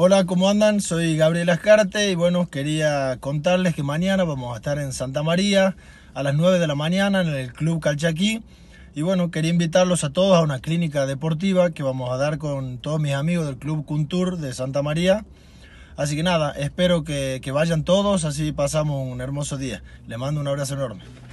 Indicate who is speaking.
Speaker 1: Hola, ¿cómo andan? Soy Gabriel Ascarte y bueno, quería contarles que mañana vamos a estar en Santa María a las 9 de la mañana en el Club Calchaquí. Y bueno, quería invitarlos a todos a una clínica deportiva que vamos a dar con todos mis amigos del Club Cuntur de Santa María. Así que nada, espero que, que vayan todos, así pasamos un hermoso día. Les mando un abrazo enorme.